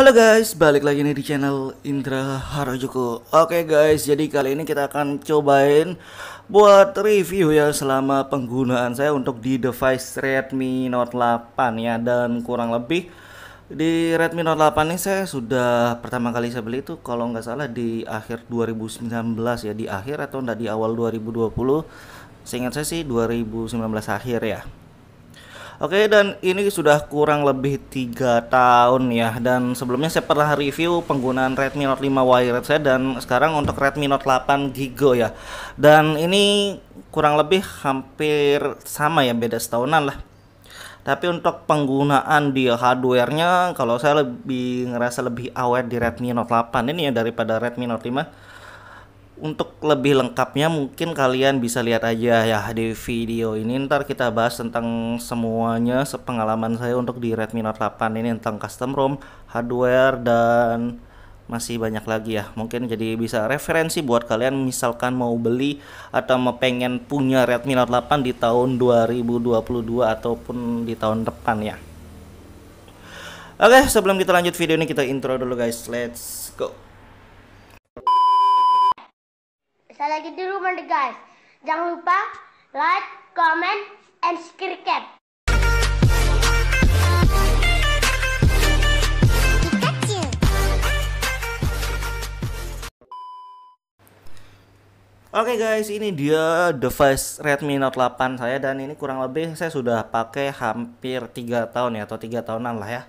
Halo guys, balik lagi nih di channel Indra Harajuku Oke guys, jadi kali ini kita akan cobain buat review ya selama penggunaan saya untuk di device Redmi Note 8 ya Dan kurang lebih di Redmi Note 8 ini saya sudah pertama kali saya beli itu kalau nggak salah di akhir 2019 ya Di akhir atau nggak di awal 2020 Seingat saya sih 2019 akhir ya Oke dan ini sudah kurang lebih tiga tahun ya dan sebelumnya saya pernah review penggunaan Redmi Note 5 wired saya dan sekarang untuk Redmi Note 8 Gigo ya dan ini kurang lebih hampir sama ya beda setahunan lah tapi untuk penggunaan di hardwarenya kalau saya lebih ngerasa lebih awet di Redmi Note 8 ini ya daripada Redmi Note 5 untuk lebih lengkapnya mungkin kalian bisa lihat aja ya di video ini ntar kita bahas tentang semuanya sepengalaman saya untuk di Redmi Note 8 ini tentang custom ROM, hardware dan masih banyak lagi ya mungkin jadi bisa referensi buat kalian misalkan mau beli atau mau pengen punya Redmi Note 8 di tahun 2022 ataupun di tahun depan ya oke sebelum kita lanjut video ini kita intro dulu guys let's go Jangan lupa like, comment, and subscribe. Oke okay guys, ini dia device Redmi Note 8 saya dan ini kurang lebih saya sudah pakai hampir 3 tahun ya atau 3 tahunan lah ya.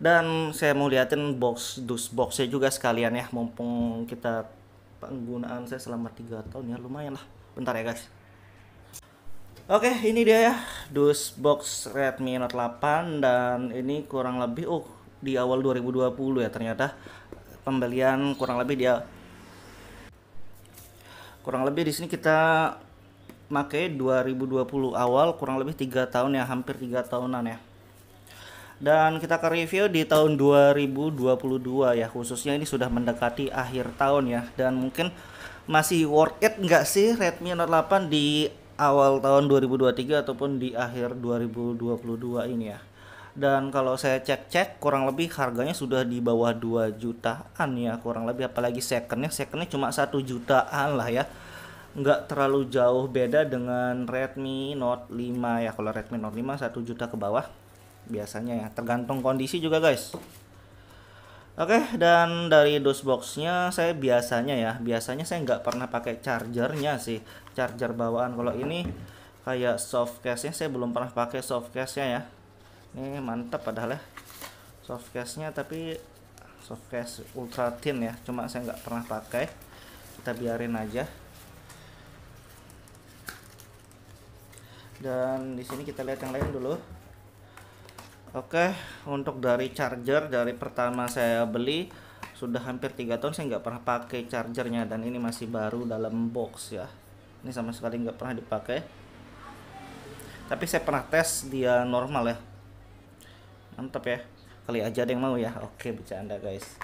Dan saya mau liatin box dus boxnya juga sekalian ya mumpung kita penggunaan saya selama 3 tahun ya lumayan lah bentar ya guys Oke, ini dia ya, dus box Redmi Note 8 dan ini kurang lebih uh di awal 2020 ya ternyata pembelian kurang lebih dia kurang lebih di sini kita make 2020 awal kurang lebih tiga tahun ya, hampir tiga tahunan ya. Dan kita ke review di tahun 2022 ya, khususnya ini sudah mendekati akhir tahun ya dan mungkin masih worth it nggak sih Redmi Note 8 di awal tahun 2023 ataupun di akhir 2022 ini ya dan kalau saya cek-cek kurang lebih harganya sudah di bawah 2 jutaan ya kurang lebih apalagi secondnya secondnya cuma 1 jutaan lah ya nggak terlalu jauh beda dengan Redmi Note 5 ya kalau Redmi Note 5 1 juta ke bawah biasanya ya tergantung kondisi juga guys Oke, okay, dan dari boxnya saya biasanya ya, biasanya saya nggak pernah pakai chargernya sih, charger bawaan. Kalau ini kayak soft case-nya saya belum pernah pakai soft case-nya ya. Ini mantap padahal ya. Soft case-nya tapi soft case ultra thin ya, cuma saya nggak pernah pakai. Kita biarin aja. Dan di sini kita lihat yang lain dulu. Oke, untuk dari charger dari pertama saya beli sudah hampir tiga tahun saya nggak pernah pakai chargernya dan ini masih baru dalam box ya. Ini sama sekali nggak pernah dipakai. Tapi saya pernah tes dia normal ya. Mantap ya. Kali aja ada yang mau ya. Oke, bercanda guys.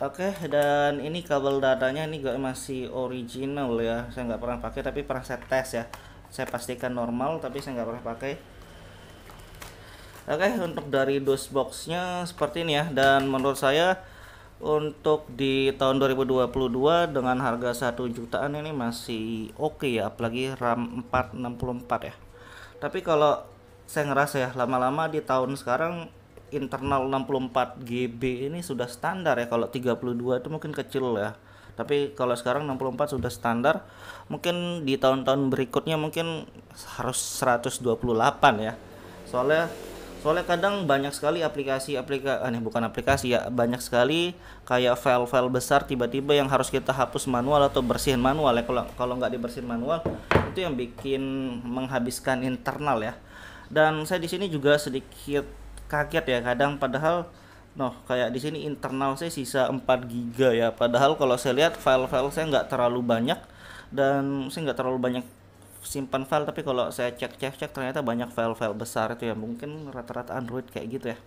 Oke, dan ini kabel datanya ini nggak masih original ya. Saya nggak pernah pakai tapi pernah saya tes ya. Saya pastikan normal tapi saya nggak pernah pakai Oke, okay, untuk dari dos boxnya seperti ini ya. Dan menurut saya untuk di tahun 2022 dengan harga satu jutaan ini masih oke okay ya, apalagi RAM 464 ya. Tapi kalau saya ngerasa ya lama-lama di tahun sekarang internal 64 GB ini sudah standar ya. Kalau 32 itu mungkin kecil ya. Tapi kalau sekarang 64 sudah standar, mungkin di tahun-tahun berikutnya mungkin harus 128 ya. Soalnya soalnya kadang banyak sekali aplikasi aplikasi aneh bukan aplikasi ya banyak sekali kayak file-file besar tiba-tiba yang harus kita hapus manual atau bersihin manual ya kalau kalau nggak dibersihin manual itu yang bikin menghabiskan internal ya dan saya di sini juga sedikit kaget ya kadang padahal noh kayak di sini internal saya sisa 4 giga ya padahal kalau saya lihat file-file saya nggak terlalu banyak dan saya nggak terlalu banyak simpan file tapi kalau saya cek cek cek ternyata banyak file-file besar itu ya mungkin rata-rata Android kayak gitu ya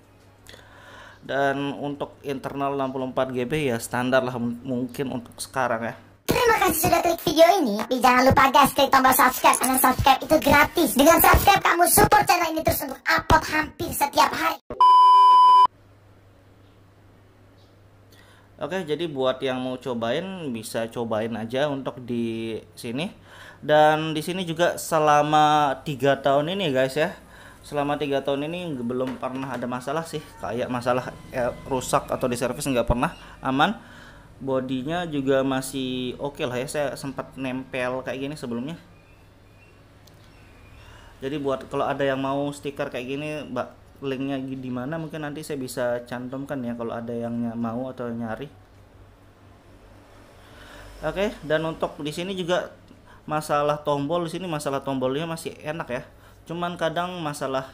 dan untuk internal 64 GB ya standar lah mungkin untuk sekarang ya Terima kasih sudah klik video ini. Tapi jangan lupa guys klik tombol subscribe karena subscribe itu gratis. Dengan subscribe kamu support channel ini terus untuk upload hampir setiap hari. Oke, jadi buat yang mau cobain bisa cobain aja untuk di sini dan di sini juga selama tiga tahun ini guys ya selama tiga tahun ini belum pernah ada masalah sih kayak masalah ya, rusak atau di servis nggak pernah aman bodinya juga masih oke okay lah ya saya sempat nempel kayak gini sebelumnya jadi buat kalau ada yang mau stiker kayak gini mbak linknya di mana mungkin nanti saya bisa cantumkan ya kalau ada yang mau atau nyari oke okay, dan untuk di sini juga masalah tombol di sini masalah tombolnya masih enak ya cuman kadang masalah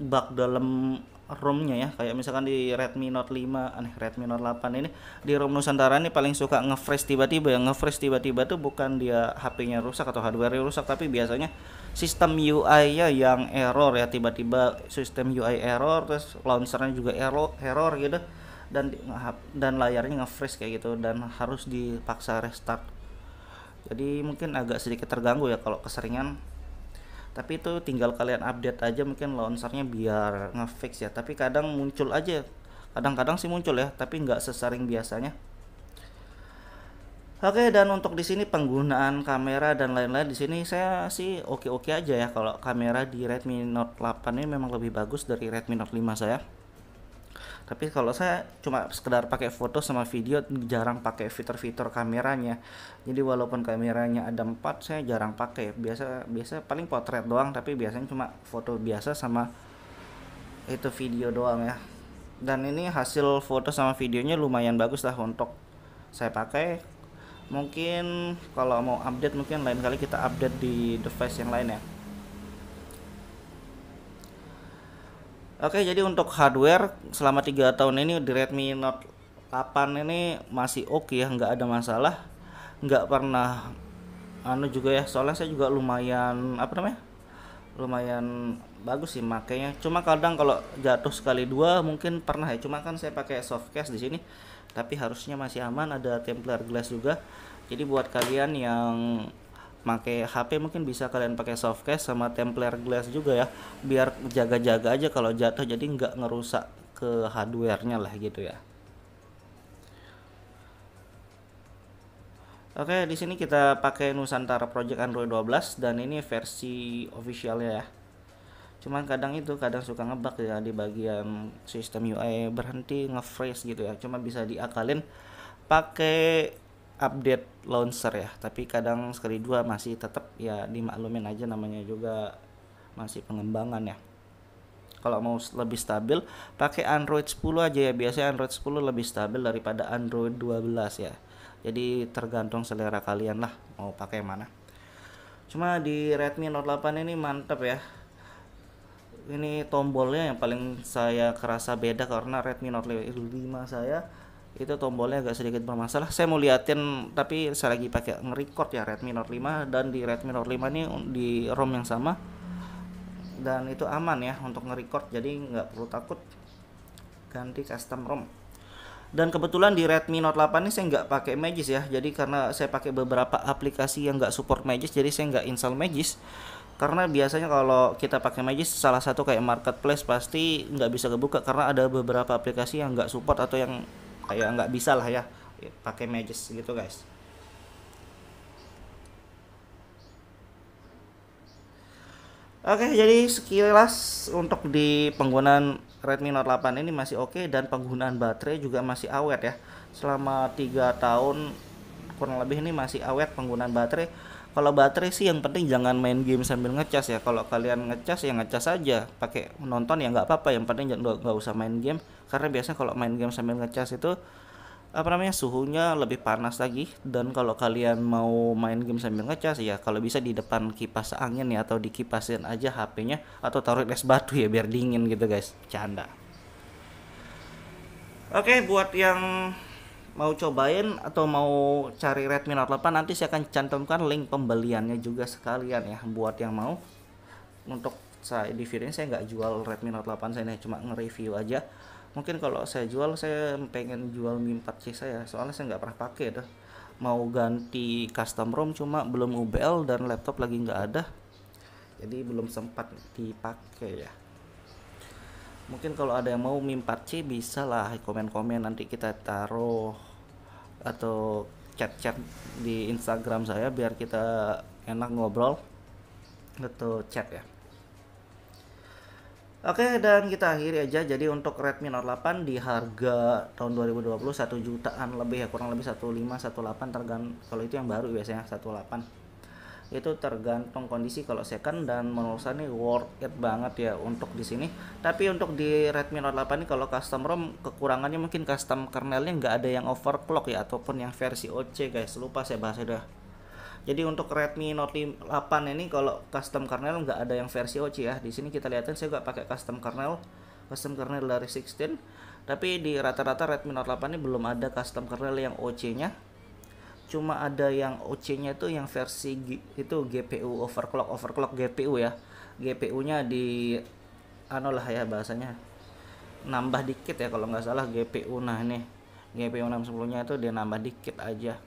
bug dalam ROM-nya ya kayak misalkan di Redmi Note 5 aneh Redmi Note 8 ini di ROM Nusantara ini paling suka nge-freeze tiba-tiba ya nge-freeze tiba-tiba tuh bukan dia HP-nya rusak atau hardware rusak tapi biasanya sistem UI-nya yang error ya tiba-tiba sistem UI error terus launchernya juga error error gitu dan dan layarnya nge-freeze kayak gitu dan harus dipaksa restart jadi mungkin agak sedikit terganggu ya kalau keseringan tapi itu tinggal kalian update aja mungkin launchernya biar ngefix ya tapi kadang muncul aja kadang-kadang sih muncul ya tapi nggak sesering biasanya Oke dan untuk di sini penggunaan kamera dan lain-lain di sini saya sih oke-oke aja ya kalau kamera di Redmi Note 8 ini memang lebih bagus dari Redmi Note 5 saya tapi kalau saya cuma sekedar pakai foto sama video jarang pakai fitur-fitur kameranya jadi walaupun kameranya ada empat saya jarang pakai biasa biasa paling potret doang tapi biasanya cuma foto biasa sama itu video doang ya dan ini hasil foto sama videonya lumayan bagus lah untuk saya pakai mungkin kalau mau update mungkin lain kali kita update di device yang lain ya Oke, jadi untuk hardware selama 3 tahun ini di Redmi Note 8 ini masih oke okay, ya, nggak ada masalah, nggak pernah anu juga ya. Soalnya saya juga lumayan apa namanya, lumayan bagus sih makanya. Cuma kadang kalau jatuh sekali dua mungkin pernah ya. Cuma kan saya pakai softcase di sini, tapi harusnya masih aman. Ada Templar glass juga. Jadi buat kalian yang pakai HP mungkin bisa kalian pakai softcase sama Templer glass juga ya biar jaga-jaga aja kalau jatuh jadi nggak ngerusak ke hardwarenya lah gitu ya Oke di sini kita pakai Nusantara Project Android 12 dan ini versi officialnya ya cuman kadang itu kadang suka ngebug ya di bagian sistem UI berhenti nge-freeze gitu ya cuma bisa diakalin pakai update launcher ya tapi kadang sekali dua masih tetap ya dimaklumin aja namanya juga masih pengembangan ya kalau mau lebih stabil pakai Android 10 aja ya biasanya Android 10 lebih stabil daripada Android 12 ya jadi tergantung selera kalian lah mau pakai mana cuma di Redmi Note 8 ini mantap ya ini tombolnya yang paling saya kerasa beda karena Redmi Note 5 saya itu tombolnya agak sedikit bermasalah saya mau liatin tapi saya lagi pakai nge-record ya Redmi Note 5 dan di Redmi Note 5 ini di ROM yang sama dan itu aman ya untuk nge-record jadi nggak perlu takut ganti custom ROM dan kebetulan di Redmi Note 8 ini saya nggak pakai Magis ya jadi karena saya pakai beberapa aplikasi yang nggak support Magis jadi saya nggak install Magis karena biasanya kalau kita pakai Magis salah satu kayak marketplace pasti nggak bisa kebuka karena ada beberapa aplikasi yang nggak support atau yang kayak nggak bisa lah ya pakai mages gitu guys Oke, jadi sekilas untuk di penggunaan Redmi Note 8 ini masih oke okay, dan penggunaan baterai juga masih awet ya. Selama tiga tahun kurang lebih ini masih awet penggunaan baterai kalau baterai sih yang penting jangan main game sambil ngecas ya kalau kalian ngecas ya ngecas aja pakai nonton ya nggak apa-apa yang penting nggak nggak usah main game karena biasanya kalau main game sambil ngecas itu apa namanya suhunya lebih panas lagi dan kalau kalian mau main game sambil ngecas ya kalau bisa di depan kipas angin ya atau dikipasin aja HP-nya atau taruh es batu ya biar dingin gitu guys canda oke buat yang mau cobain atau mau cari Redmi Note 8 nanti saya akan cantumkan link pembeliannya juga sekalian ya buat yang mau untuk saya di video ini saya nggak jual Redmi Note 8 saya cuma nge-review aja mungkin kalau saya jual saya pengen jual Mi 4C saya soalnya saya nggak pernah pakai dah mau ganti custom ROM cuma belum UBL dan laptop lagi nggak ada jadi belum sempat dipakai ya mungkin kalau ada yang mau meme part C bisa lah komen-komen nanti kita taruh atau chat-chat di Instagram saya biar kita enak ngobrol atau chat ya Oke dan kita akhiri aja jadi untuk Redmi Note 8 di harga tahun 2020 1 jutaan lebih ya kurang lebih 15 18 kalau itu yang baru biasanya 18 itu tergantung kondisi kalau second dan menurut saya ini worth it banget ya untuk di sini tapi untuk di Redmi Note 8 ini kalau custom ROM kekurangannya mungkin custom kernelnya nggak ada yang overclock ya ataupun yang versi OC guys lupa saya bahas udah jadi untuk Redmi Note 8 ini kalau custom kernel nggak ada yang versi OC ya di sini kita lihatin saya nggak pakai custom kernel custom kernel dari 16 tapi di rata-rata Redmi Note 8 ini belum ada custom kernel yang OC nya cuma ada yang OC-nya tuh yang versi G, itu GPU overclock overclock GPU ya GPU-nya di anu ya bahasanya nambah dikit ya kalau nggak salah GPU nah ini GPU 610 nya itu dia nambah dikit aja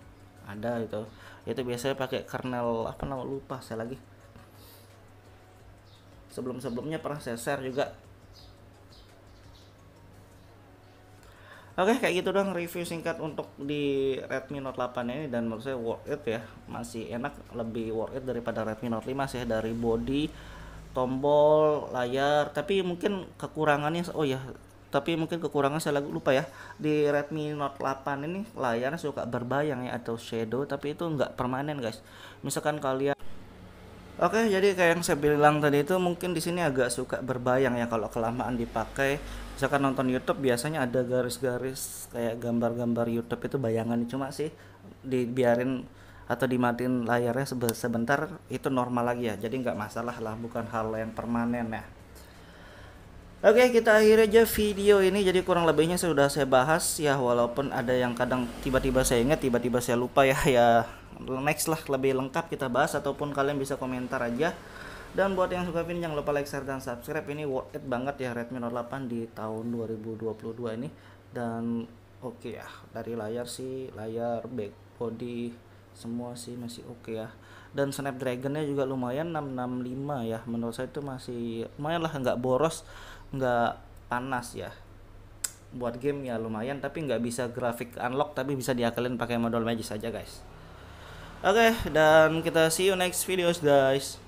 ada itu itu biasanya pakai kernel apa nama lupa saya lagi sebelum sebelumnya pernah saya share juga Oke, kayak gitu dong review singkat untuk di Redmi Note 8 ini dan menurut saya worth it ya. Masih enak, lebih worth it daripada Redmi Note 5 sih dari body, tombol, layar, tapi mungkin kekurangannya oh ya, tapi mungkin kekurangan saya lupa ya. Di Redmi Note 8 ini layarnya suka berbayang ya atau shadow, tapi itu nggak permanen, guys. Misalkan kalian Oke, jadi kayak yang saya bilang tadi itu mungkin di sini agak suka berbayang ya kalau kelamaan dipakai. Misalkan nonton YouTube biasanya ada garis-garis kayak gambar-gambar YouTube itu bayangan cuma sih dibiarin atau dimatiin layarnya sebentar itu normal lagi ya. Jadi nggak masalah lah, bukan hal yang permanen ya. Oke, kita akhiri aja video ini. Jadi kurang lebihnya sudah saya bahas ya walaupun ada yang kadang tiba-tiba saya ingat, tiba-tiba saya lupa ya ya next lah lebih lengkap kita bahas ataupun kalian bisa komentar aja dan buat yang suka video jangan lupa like share dan subscribe ini worth it banget ya Redmi Note 8 di tahun 2022 ini dan oke okay ya dari layar sih layar back body semua sih masih oke okay ya dan snapdragonnya juga lumayan 665 ya menurut saya itu masih lumayan lah nggak boros nggak panas ya buat game ya lumayan tapi nggak bisa grafik unlock tapi bisa diakalin pakai modal magic saja guys Oke, okay, dan kita see you next videos guys.